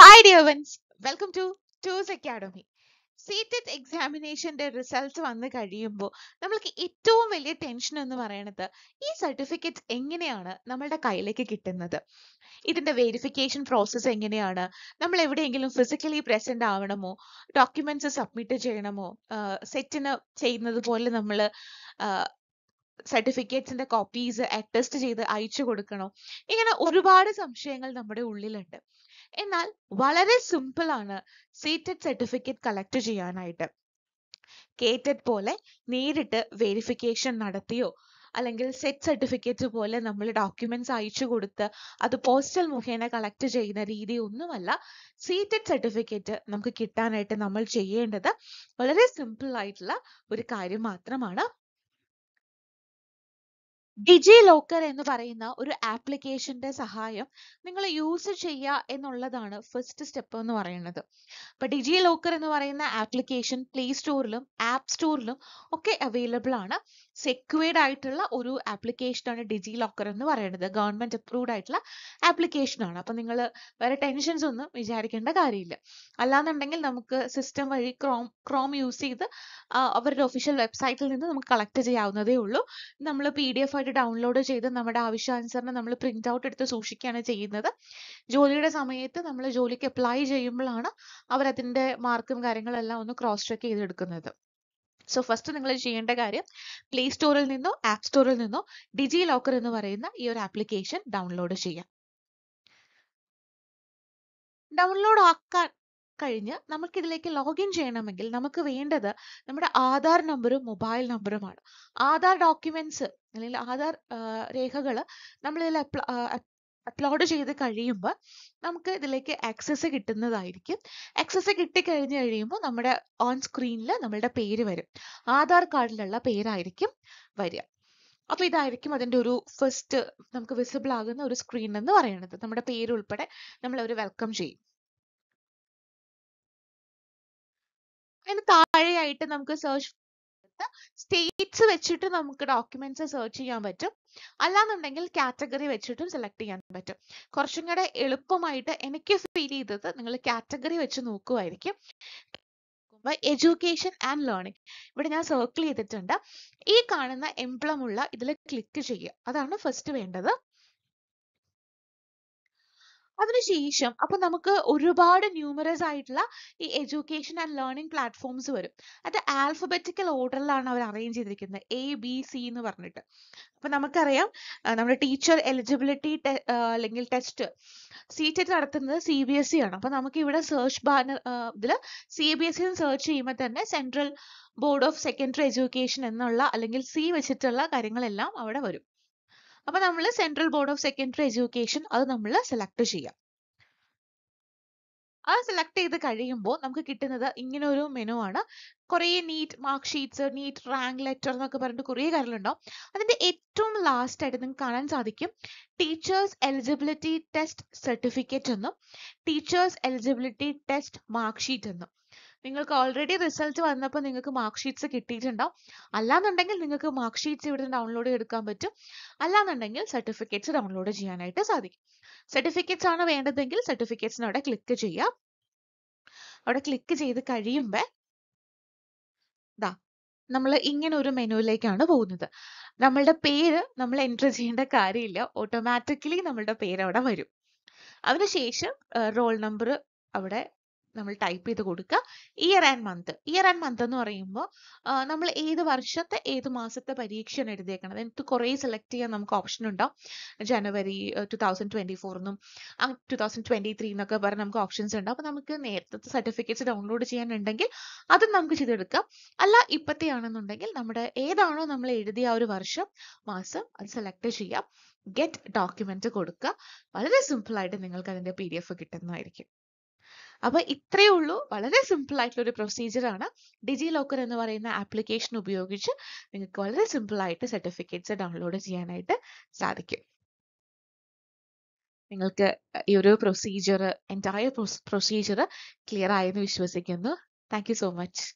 hi ഡിയവൻസ് welcome to ടൂസ് academy സീറ്റഡ് എക്സാമിനേഷൻ്റെ റിസൾട്ട് വന്നു കഴിയുമ്പോൾ നമ്മൾക്ക് ഏറ്റവും വലിയ ടെൻഷൻ എന്ന് പറയുന്നത് ഈ സർട്ടിഫിക്കറ്റ് എങ്ങനെയാണ് നമ്മളുടെ കയ്യിലേക്ക് കിട്ടുന്നത് ഇതിന്റെ വെരിഫിക്കേഷൻ പ്രോസസ്സ് എങ്ങനെയാണ് നമ്മൾ എവിടെയെങ്കിലും ഫിസിക്കലി പ്രസന്റ് ആവണമോ ഡോക്യുമെന്റ്സ് സബ്മിറ്റ് ചെയ്യണമോ സെറ്റിന് ചെയ്യുന്നത് പോലെ നമ്മൾ സർട്ടിഫിക്കറ്റ്സിന്റെ കോപ്പീസ് അറ്റസ്റ്റ് ചെയ്ത് അയച്ചു കൊടുക്കണോ ഇങ്ങനെ ഒരുപാട് സംശയങ്ങൾ നമ്മുടെ ഉള്ളിലുണ്ട് എന്നാൽ വളരെ സിമ്പിൾ ആണ് സീറ്റഡ് സർട്ടിഫിക്കറ്റ് കളക്ട് ചെയ്യാനായിട്ട് കേറ്റഡ് e പോലെ നേരിട്ട് വെരിഫിക്കേഷൻ നടത്തിയോ അല്ലെങ്കിൽ സെറ്റ് സർട്ടിഫിക്കറ്റ് പോലെ നമ്മൾ ഡോക്യുമെന്റ്സ് അയച്ചു കൊടുത്ത് അത് പോസ്റ്റൽ മുഖേന കളക്ട് ചെയ്യുന്ന രീതി ഒന്നുമല്ല സീറ്റഡ് സർട്ടിഫിക്കറ്റ് e നമുക്ക് കിട്ടാനായിട്ട് നമ്മൾ ചെയ്യേണ്ടത് വളരെ സിമ്പിൾ ആയിട്ടുള്ള ഒരു കാര്യം മാത്രമാണ് ഡിജി ലോക്കർ എന്ന് പറയുന്ന ഒരു ആപ്ലിക്കേഷന്റെ സഹായം നിങ്ങൾ യൂസ് ചെയ്യുക എന്നുള്ളതാണ് ഫസ്റ്റ് സ്റ്റെപ്പ് എന്ന് പറയുന്നത് അപ്പൊ ഡിജി ലോക്കർ എന്ന് പറയുന്ന ആപ്ലിക്കേഷൻ പ്ലേ സ്റ്റോറിലും ആപ്പ് സ്റ്റോറിലും ഒക്കെ അവൈലബിൾ ആണ് സെക്യൂർഡ് ആയിട്ടുള്ള ഒരു ആപ്ലിക്കേഷനാണ് ഡിജി ലോക്കർ എന്ന് പറയുന്നത് ഗവൺമെന്റ് അപ്രൂവ്ഡ് ആയിട്ടുള്ള ആപ്ലിക്കേഷൻ ആണ് അപ്പൊ നിങ്ങൾ വേറെ ടെൻഷൻസ് ഒന്നും വിചാരിക്കേണ്ട കാര്യമില്ല അല്ലാന്നുണ്ടെങ്കിൽ നമുക്ക് സിസ്റ്റം വഴി ക്രോം ക്രോം യൂസ് ചെയ്ത് അവരുടെ ഒഫീഷ്യൽ വെബ്സൈറ്റിൽ നിന്ന് നമുക്ക് കളക്ട് ചെയ്യാവുന്നതേ ഉള്ളൂ നമ്മൾ പി ഡി എഫ് ആയിട്ട് ഡൗൺലോഡ് ചെയ്ത് നമ്മുടെ ആവശ്യാനുസരണം നമ്മൾ പ്രിന്റ് ഔട്ട് എടുത്ത് സൂക്ഷിക്കുകയാണ് ചെയ്യുന്നത് ജോലിയുടെ സമയത്ത് നമ്മൾ ജോലിക്ക് അപ്ലൈ ചെയ്യുമ്പോഴാണ് അവർ അതിൻ്റെ മാർക്കും കാര്യങ്ങളെല്ലാം ഒന്ന് ക്രോസ് ചെക്ക് ചെയ്തെടുക്കുന്നത് സോ ഫസ്റ്റ് നിങ്ങൾ ചെയ്യേണ്ട കാര്യം പ്ലേ സ്റ്റോറിൽ നിന്നോ ആപ്പ് സ്റ്റോറിൽ നിന്നോ ഡിജി ലോക്കർ എന്ന് പറയുന്ന ഈ ഒരു ആപ്ലിക്കേഷൻ ഡൗൺലോഡ് ചെയ്യാം ഡൗൺലോഡ് ആക്കാൻ കഴിഞ്ഞ് നമുക്കിതിലേക്ക് ലോഗിൻ ചെയ്യണമെങ്കിൽ നമുക്ക് വേണ്ടത് നമ്മുടെ ആധാർ നമ്പറും മൊബൈൽ നമ്പറുമാണ് ആധാർ ഡോക്യുമെന്റ്സ് അല്ലെങ്കിൽ ആധാർ രേഖകൾ നമ്മളിതിൽ അപ്ലോഡ് ചെയ്ത് കഴിയുമ്പോൾ നമുക്ക് ഇതിലേക്ക് ആക്സസ് കിട്ടുന്നതായിരിക്കും ആക്സസ് കിട്ടിക്കഴിഞ്ഞ് കഴിയുമ്പോൾ നമ്മുടെ ഓൺ സ്ക്രീനിൽ നമ്മളുടെ പേര് വരും ആധാർ കാർഡിലുള്ള പേരായിരിക്കും വരിക അപ്പൊ ഇതായിരിക്കും അതിന്റെ ഒരു ഫസ്റ്റ് നമുക്ക് വിസിബിൾ ആകുന്ന ഒരു സ്ക്രീൻ എന്ന് പറയുന്നത് നമ്മുടെ പേര് ഉൾപ്പെടെ നമ്മൾ ഒരു വെൽക്കം ചെയ്യും അതിന് താഴെയായിട്ട് നമുക്ക് സെർച്ച് സ്റ്റേറ്റ്സ് വെച്ചിട്ട് നമുക്ക് ഡോക്യുമെന്റ്സ് സെർച്ച് ചെയ്യാൻ പറ്റും അല്ലാന്നുണ്ടെങ്കിൽ കാറ്റഗറി വെച്ചിട്ടും സെലക്ട് ചെയ്യാൻ പറ്റും കുറച്ചും കൂടെ എളുപ്പമായിട്ട് എനിക്ക് ഫീൽ ചെയ്തത് നിങ്ങൾ കാറ്റഗറി വെച്ച് നോക്കുമായിരിക്കും എഡ്യൂക്കേഷൻ ആൻഡ് ലേണിംഗ് ഇവിടെ ഞാൻ സർക്കിൾ ചെയ്തിട്ടുണ്ട് ഈ കാണുന്ന എംപ്ലം ഉള്ള ഇതിൽ ക്ലിക്ക് ചെയ്യുക അതാണ് ഫസ്റ്റ് വേണ്ടത് അതിനുശേഷം അപ്പൊ നമുക്ക് ഒരുപാട് ന്യൂമറസ് ആയിട്ടുള്ള ഈ എഡ്യൂക്കേഷൻ ആൻഡ് ലേണിംഗ് പ്ലാറ്റ്ഫോംസ് വരും അത് ആൽഫബറ്റിക്കൽ ഓർഡറിലാണ് അവർ arrange ചെയ്തിരിക്കുന്നത് എ ബി സി എന്ന് പറഞ്ഞിട്ട് അപ്പൊ നമുക്കറിയാം നമ്മുടെ ടീച്ചർ എലിജിബിലിറ്റി അല്ലെങ്കിൽ ടെസ്റ്റ് സി ടെറ്റ് നടത്തുന്നത് സി ബി എസ് ഇ ആണ് അപ്പൊ നമുക്ക് ഇവിടെ സെർച്ച് ബാനർ ഇതിൽ C B S E search e ചെയ്യുമ്പോൾ തന്നെ central board of secondary education എന്നുള്ള അല്ലെങ്കിൽ സി വെച്ചിട്ടുള്ള കാര്യങ്ങളെല്ലാം അവിടെ വരും അപ്പോൾ നമ്മൾ central board of secondary education അത് നമ്മൾ സെലക്ട് ചെയ്യാം അത് സെലക്ട് ചെയ്ത് കഴിയുമ്പോൾ നമുക്ക് കിട്ടുന്നത് ഇങ്ങനെ ഒരു മെനു ആണ് കുറേ NEET mark sheets NEET rank letter എന്നൊക്കെ പറഞ്ഞിട്ട് കുറേ കാര്യങ്ങളുണ്ടാവും അതിൻ്റെ ഏറ്റവും ലാസ്റ്റ് ആയിട്ട് നിങ്ങൾക്ക് കാണാൻ സാധിക്കും ടീച്ചേഴ്സ് എലിജിബിലിറ്റി ടെസ്റ്റ് സർട്ടിഫിക്കറ്റ് എന്നും teachers eligibility test mark sheet എന്നും നിങ്ങൾക്ക് ഓൾറെഡി റിസൾട്ട് വന്നപ്പോൾ നിങ്ങൾക്ക് മാർക്ക് ഷീറ്റ്സ് കിട്ടിയിട്ടുണ്ടാവും അല്ലാന്നുണ്ടെങ്കിൽ നിങ്ങൾക്ക് മാർക്ക് ഷീറ്റ്സ് ഇവിടെ ഡൗൺലോഡ് എടുക്കാൻ പറ്റും അല്ലാന്നുണ്ടെങ്കിൽ സർട്ടിഫിക്കറ്റ്സ് ഡൗൺലോഡ് ചെയ്യാനായിട്ട് സാധിക്കും സർട്ടിഫിക്കറ്റ്സ് ആണ് വേണ്ടതെങ്കിൽ സർട്ടിഫിക്കറ്റ്സിന് അവിടെ ക്ലിക്ക് ചെയ്യാം അവിടെ ക്ലിക്ക് ചെയ്ത് കഴിയുമ്പോൾ നമ്മൾ ഇങ്ങനെ ഒരു മെനുവിലേക്കാണ് പോകുന്നത് നമ്മളുടെ പേര് നമ്മൾ എൻട്രി ചെയ്യേണ്ട കാര്യമില്ല ഓട്ടോമാറ്റിക്കലി നമ്മളുടെ പേര് അവിടെ വരും അതിനുശേഷം റോൾ നമ്പർ അവിടെ നമ്മൾ ടൈപ്പ് ചെയ്ത് കൊടുക്കുക year and month year and month എന്ന് പറയുമ്പോൾ നമ്മൾ ഏത് വർഷത്തെ ഏത് മാസത്തെ പരീക്ഷയാണ് എഴുതിയേക്കണം അതിനകത്ത് കുറേ സെലക്ട് ചെയ്യാൻ നമുക്ക് ഓപ്ഷൻ ഉണ്ടാവും January two thousand twenty four two thousand twenty three എന്നൊക്കെ പറഞ്ഞ് നമുക്ക് ഓപ്ഷൻസ് ഉണ്ട് അപ്പോൾ നമുക്ക് നേരത്തെ സർട്ടിഫിക്കറ്റ്സ് ഡൗൺലോഡ് ചെയ്യാനുണ്ടെങ്കിൽ അതും നമുക്ക് ചെയ്തെടുക്കാം അല്ല ആണെന്നുണ്ടെങ്കിൽ നമ്മുടെ ഏതാണോ നമ്മൾ എഴുതിയ ആ ഒരു വർഷം മാസം അത് സെലക്ട് ചെയ്യാം ഗെറ്റ് ഡോക്യുമെന്റ് കൊടുക്കുക വളരെ സിമ്പിൾ ആയിട്ട് നിങ്ങൾക്ക് അതിന്റെ പി ഡി എഫ് കിട്ടുന്നതായിരിക്കും അപ്പോൾ ഇത്രയേ ഉള്ളൂ വളരെ സിമ്പിൾ ആയിട്ടുള്ള ഒരു പ്രൊസീജിയർ ആണ് ഡിജി ലോക്കർ എന്ന് പറയുന്ന ആപ്ലിക്കേഷൻ ഉപയോഗിച്ച് നിങ്ങൾക്ക് വളരെ സിമ്പിൾ ആയിട്ട് സർട്ടിഫിക്കറ്റ്സ് ഡൗൺലോഡ് ചെയ്യാനായിട്ട് സാധിക്കും നിങ്ങൾക്ക് ഈ ഒരു പ്രൊസീജിയർ എൻ്റയർ പ്രൊസീജിയർ ക്ലിയർ ആയെന്ന് വിശ്വസിക്കുന്നു താങ്ക് സോ മച്ച്